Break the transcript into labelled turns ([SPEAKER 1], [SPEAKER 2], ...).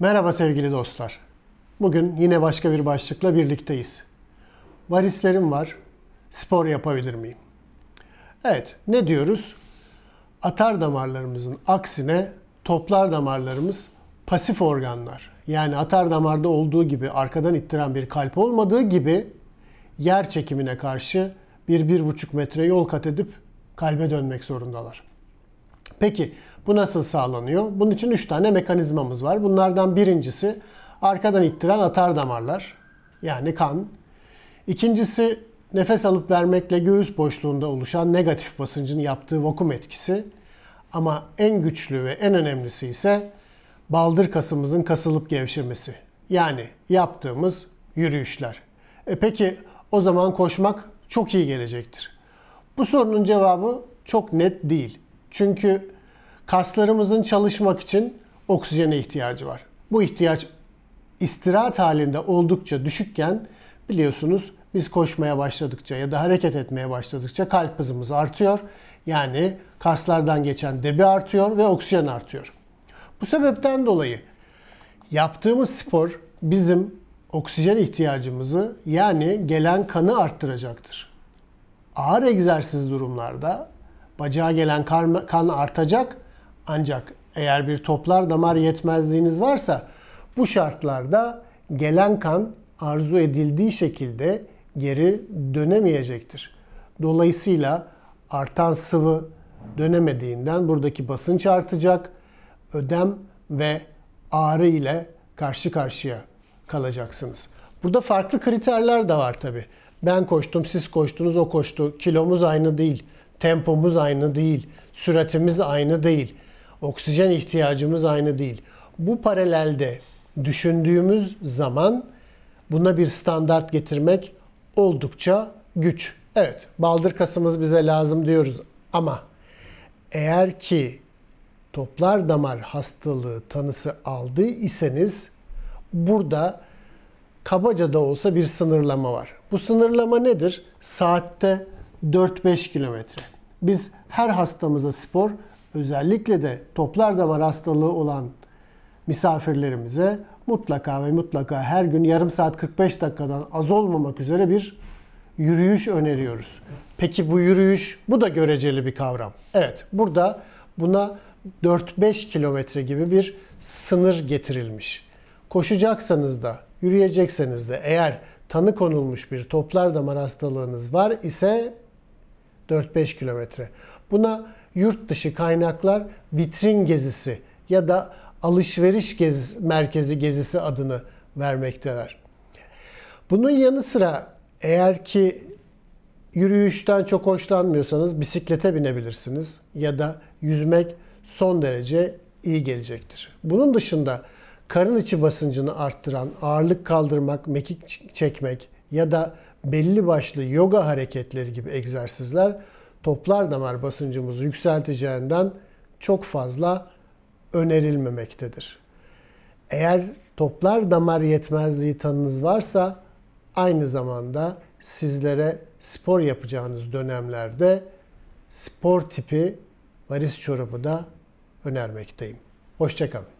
[SPEAKER 1] Merhaba sevgili dostlar. Bugün yine başka bir başlıkla birlikteyiz. Varislerim var. Spor yapabilir miyim? Evet, ne diyoruz? Atar damarlarımızın aksine toplar damarlarımız pasif organlar. Yani atar damarda olduğu gibi arkadan ittiren bir kalp olmadığı gibi yer çekimine karşı bir, bir buçuk metre yol kat edip kalbe dönmek zorundalar. Peki bu nasıl sağlanıyor? Bunun için 3 tane mekanizmamız var. Bunlardan birincisi arkadan ittiren atar damarlar yani kan. İkincisi nefes alıp vermekle göğüs boşluğunda oluşan negatif basıncın yaptığı vakum etkisi. Ama en güçlü ve en önemlisi ise baldır kasımızın kasılıp gevşemesi. Yani yaptığımız yürüyüşler. E peki o zaman koşmak çok iyi gelecektir. Bu sorunun cevabı çok net değil. Çünkü kaslarımızın çalışmak için oksijene ihtiyacı var. Bu ihtiyaç istirahat halinde oldukça düşükken biliyorsunuz biz koşmaya başladıkça ya da hareket etmeye başladıkça kalp hızımız artıyor. Yani kaslardan geçen debi artıyor ve oksijen artıyor. Bu sebepten dolayı yaptığımız spor bizim oksijen ihtiyacımızı yani gelen kanı arttıracaktır. Ağır egzersiz durumlarda Bacağa gelen kan, kan artacak ancak eğer bir toplar damar yetmezliğiniz varsa bu şartlarda gelen kan arzu edildiği şekilde geri dönemeyecektir. Dolayısıyla artan sıvı dönemediğinden buradaki basınç artacak, ödem ve ağrı ile karşı karşıya kalacaksınız. Burada farklı kriterler de var tabi. Ben koştum, siz koştunuz, o koştu. Kilomuz aynı değil. Tempomuz aynı değil, süratimiz aynı değil, oksijen ihtiyacımız aynı değil. Bu paralelde düşündüğümüz zaman buna bir standart getirmek oldukça güç. Evet, baldır kasımız bize lazım diyoruz ama eğer ki toplar damar hastalığı tanısı aldı iseniz burada kabaca da olsa bir sınırlama var. Bu sınırlama nedir? Saatte 4-5 kilometre. Biz her hastamıza spor, özellikle de toplar damar hastalığı olan misafirlerimize mutlaka ve mutlaka her gün yarım saat 45 dakikadan az olmamak üzere bir yürüyüş öneriyoruz. Peki bu yürüyüş, bu da göreceli bir kavram. Evet, burada buna 4-5 kilometre gibi bir sınır getirilmiş. Koşacaksanız da, yürüyecekseniz de eğer tanı konulmuş bir toplar damar hastalığınız var ise 4-5 kilometre. Buna yurt dışı kaynaklar vitrin gezisi ya da alışveriş gezisi, merkezi gezisi adını vermekteler. Bunun yanı sıra eğer ki yürüyüşten çok hoşlanmıyorsanız bisiklete binebilirsiniz ya da yüzmek son derece iyi gelecektir. Bunun dışında karın içi basıncını arttıran ağırlık kaldırmak, mekik çekmek ya da belli başlı yoga hareketleri gibi egzersizler toplar damar basıncımızı yükselteceğinden çok fazla önerilmemektedir. Eğer toplar damar yetmezliği tanınız varsa aynı zamanda sizlere spor yapacağınız dönemlerde spor tipi varis çorabı da önermekteyim. Hoşçakalın.